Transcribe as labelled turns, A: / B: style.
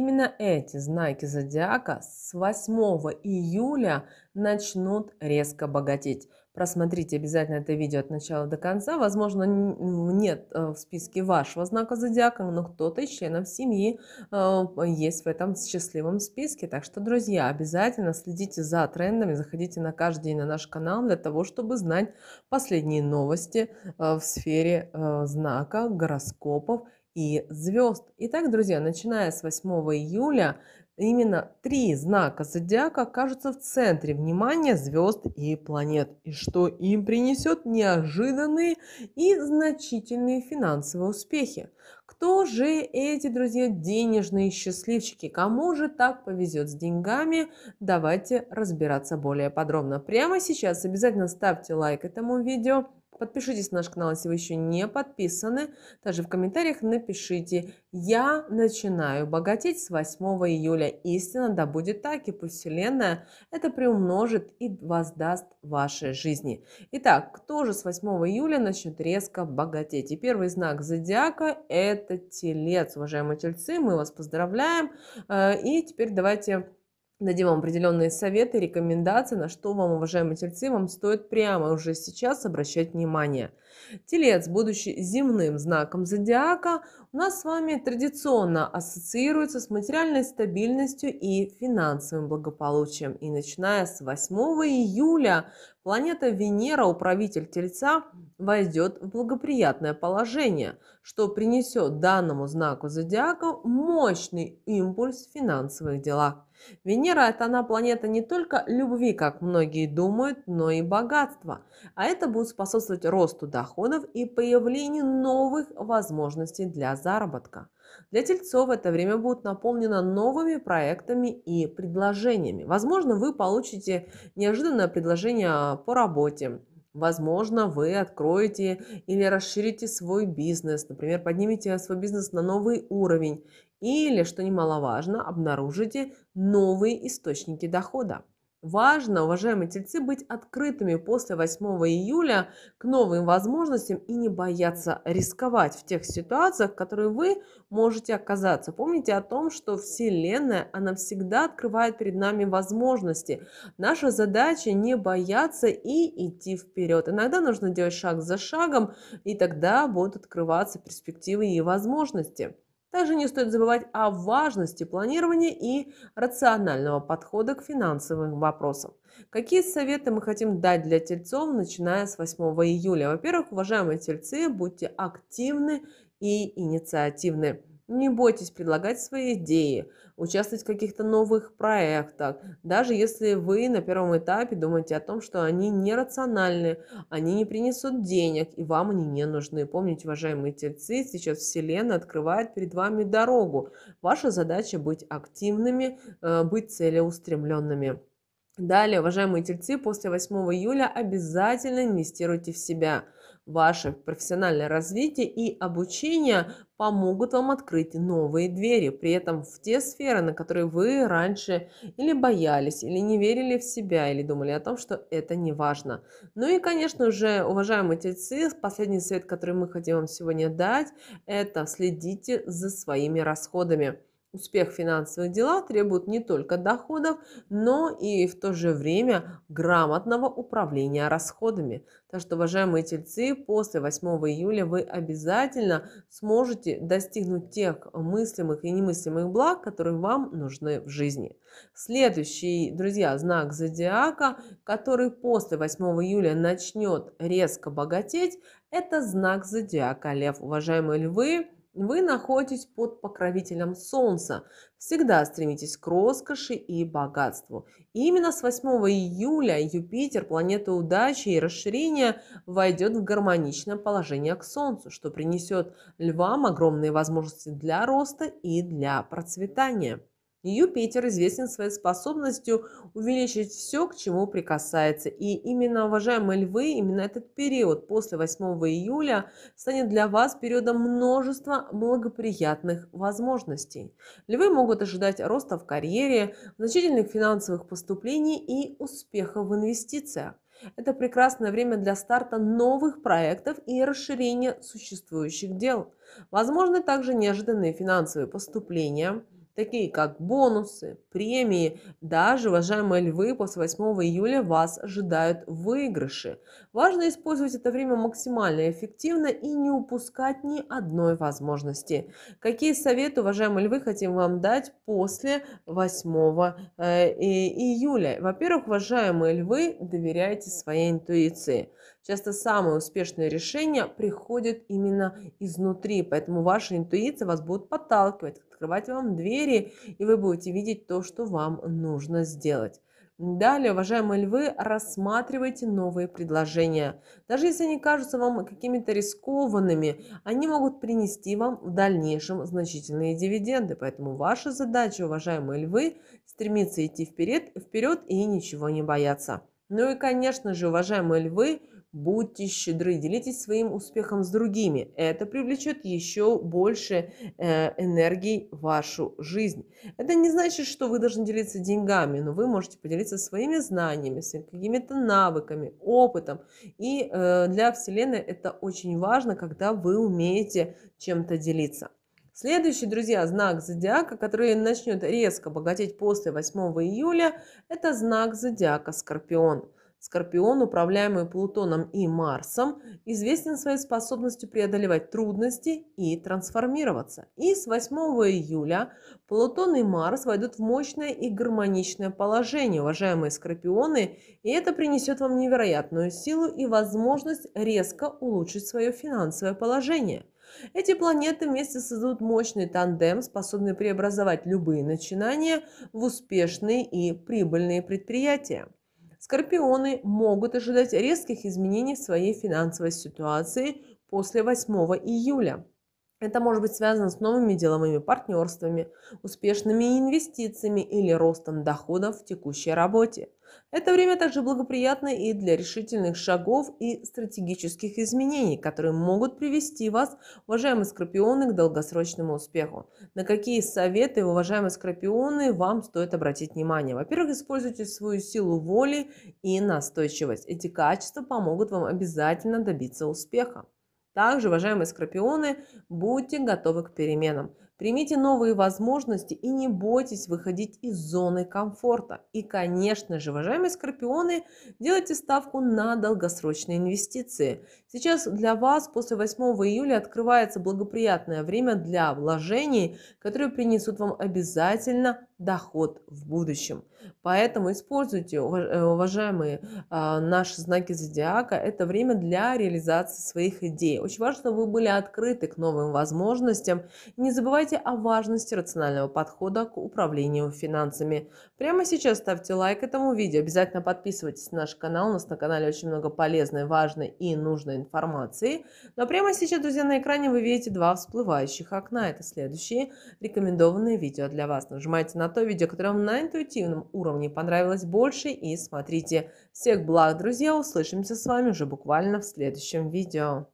A: Именно эти знаки зодиака с 8 июля начнут резко богатеть. Просмотрите обязательно это видео от начала до конца. Возможно, нет э, в списке вашего знака зодиака, но кто-то из членов семьи э, есть в этом счастливом списке. Так что, друзья, обязательно следите за трендами, заходите на каждый день на наш канал для того, чтобы знать последние новости э, в сфере знака, гороскопов и звезд. Итак, друзья, начиная с 8 июля, именно три знака зодиака окажутся в центре внимания звезд и планет, и что им принесет неожиданные и значительные финансовые успехи. Кто же эти, друзья, денежные счастливчики? Кому же так повезет с деньгами? Давайте разбираться более подробно. Прямо сейчас обязательно ставьте лайк этому видео Подпишитесь на наш канал, если вы еще не подписаны. Также в комментариях напишите «Я начинаю богатеть с 8 июля». Истина, да будет так, и пусть Вселенная это приумножит и воздаст вашей жизни. Итак, кто же с 8 июля начнет резко богатеть? И первый знак зодиака – это телец. Уважаемые тельцы, мы вас поздравляем. Э, и теперь давайте дадим вам определенные советы, рекомендации, на что вам, уважаемые тельцы, вам стоит прямо уже сейчас обращать внимание. Телец, будучи земным знаком зодиака, у нас с вами традиционно ассоциируется с материальной стабильностью и финансовым благополучием. И начиная с 8 июля планета Венера, управитель Тельца, войдет в благоприятное положение, что принесет данному знаку зодиака мощный импульс в финансовых делах. Венера – это она планета не только любви, как многие думают, но и богатства. А это будет способствовать росту доходов и появлению новых возможностей для заработка. Для тельцов это время будет наполнено новыми проектами и предложениями. Возможно, вы получите неожиданное предложение по работе, Возможно, вы откроете или расширите свой бизнес, например, поднимете свой бизнес на новый уровень или, что немаловажно, обнаружите новые источники дохода. Важно, уважаемые тельцы, быть открытыми после 8 июля к новым возможностям и не бояться рисковать в тех ситуациях, в которые вы можете оказаться. Помните о том, что Вселенная, она всегда открывает перед нами возможности. Наша задача не бояться и идти вперед. Иногда нужно делать шаг за шагом, и тогда будут открываться перспективы и возможности. Также не стоит забывать о важности планирования и рационального подхода к финансовым вопросам. Какие советы мы хотим дать для тельцов, начиная с 8 июля? Во-первых, уважаемые тельцы, будьте активны и инициативны. Не бойтесь предлагать свои идеи, участвовать в каких-то новых проектах, даже если вы на первом этапе думаете о том, что они нерациональны, они не принесут денег и вам они не нужны. Помните, уважаемые тельцы, сейчас Вселенная открывает перед вами дорогу. Ваша задача быть активными, э, быть целеустремленными. Далее, уважаемые тельцы, после 8 июля обязательно инвестируйте в себя – ваше профессиональное развитие и обучение помогут вам открыть новые двери, при этом в те сферы, на которые вы раньше или боялись, или не верили в себя, или думали о том, что это не важно. Ну и, конечно же, уважаемые тельцы, последний совет, который мы хотим вам сегодня дать, это следите за своими расходами. Успех в финансовых делах требует не только доходов, но и в то же время грамотного управления расходами. Так что, уважаемые тельцы, после 8 июля вы обязательно сможете достигнуть тех мыслимых и немыслимых благ, которые вам нужны в жизни. Следующий, друзья, знак зодиака, который после 8 июля начнет резко богатеть, это знак зодиака Лев. Уважаемые львы, вы находитесь под покровителем Солнца. Всегда стремитесь к роскоши и богатству. И именно с 8 июля Юпитер, планета удачи и расширения, войдет в гармоничное положение к Солнцу, что принесет львам огромные возможности для роста и для процветания. Юпитер известен своей способностью увеличить все, к чему прикасается. И именно, уважаемые львы, именно этот период после 8 июля станет для вас периодом множества благоприятных возможностей. Львы могут ожидать роста в карьере, значительных финансовых поступлений и успехов в инвестициях. Это прекрасное время для старта новых проектов и расширения существующих дел. Возможны также неожиданные финансовые поступления – такие как бонусы, премии. Даже, уважаемые львы, после 8 июля вас ожидают выигрыши. Важно использовать это время максимально эффективно и не упускать ни одной возможности. Какие советы, уважаемые львы, хотим вам дать после 8 э, июля? Во-первых, уважаемые львы, доверяйте своей интуиции. Часто самые успешные решения приходят именно изнутри, поэтому ваша интуиция вас будет подталкивать открывать вам двери, и вы будете видеть то, что вам нужно сделать. Далее, уважаемые львы, рассматривайте новые предложения. Даже если они кажутся вам какими-то рискованными, они могут принести вам в дальнейшем значительные дивиденды. Поэтому ваша задача, уважаемые львы, стремиться идти вперед, вперед и ничего не бояться. Ну и, конечно же, уважаемые львы, Будьте щедры, делитесь своим успехом с другими. Это привлечет еще больше э, энергии в вашу жизнь. Это не значит, что вы должны делиться деньгами, но вы можете поделиться своими знаниями, своими какими-то навыками, опытом. И э, для Вселенной это очень важно, когда вы умеете чем-то делиться. Следующий, друзья, знак зодиака, который начнет резко богатеть после 8 июля, это знак зодиака Скорпион. Скорпион, управляемый Плутоном и Марсом, известен своей способностью преодолевать трудности и трансформироваться. И с 8 июля Плутон и Марс войдут в мощное и гармоничное положение, уважаемые скорпионы, и это принесет вам невероятную силу и возможность резко улучшить свое финансовое положение. Эти планеты вместе создадут мощный тандем, способный преобразовать любые начинания в успешные и прибыльные предприятия. Скорпионы могут ожидать резких изменений в своей финансовой ситуации после 8 июля. Это может быть связано с новыми деловыми партнерствами, успешными инвестициями или ростом доходов в текущей работе. Это время также благоприятно и для решительных шагов и стратегических изменений, которые могут привести вас, уважаемые скорпионы, к долгосрочному успеху. На какие советы, уважаемые скорпионы, вам стоит обратить внимание? Во-первых, используйте свою силу воли и настойчивость. Эти качества помогут вам обязательно добиться успеха. Также, уважаемые скорпионы, будьте готовы к переменам. Примите новые возможности и не бойтесь выходить из зоны комфорта. И, конечно же, уважаемые скорпионы, делайте ставку на долгосрочные инвестиции. Сейчас для вас после 8 июля открывается благоприятное время для вложений, которые принесут вам обязательно доход в будущем. Поэтому используйте, э, уважаемые а, наши знаки зодиака, это время для реализации своих идей. Очень важно, чтобы вы были открыты к новым возможностям. не забывайте о важности рационального подхода к управлению финансами. Прямо сейчас ставьте лайк этому видео, обязательно подписывайтесь на наш канал, у нас на канале очень много полезной, важной и нужной информации. Но прямо сейчас, друзья, на экране вы видите два всплывающих окна. Это следующие рекомендованные видео для вас. Нажимайте на то видео, которое вам на интуитивном уровне понравилось больше и смотрите. Всех благ, друзья, услышимся с вами уже буквально в следующем видео.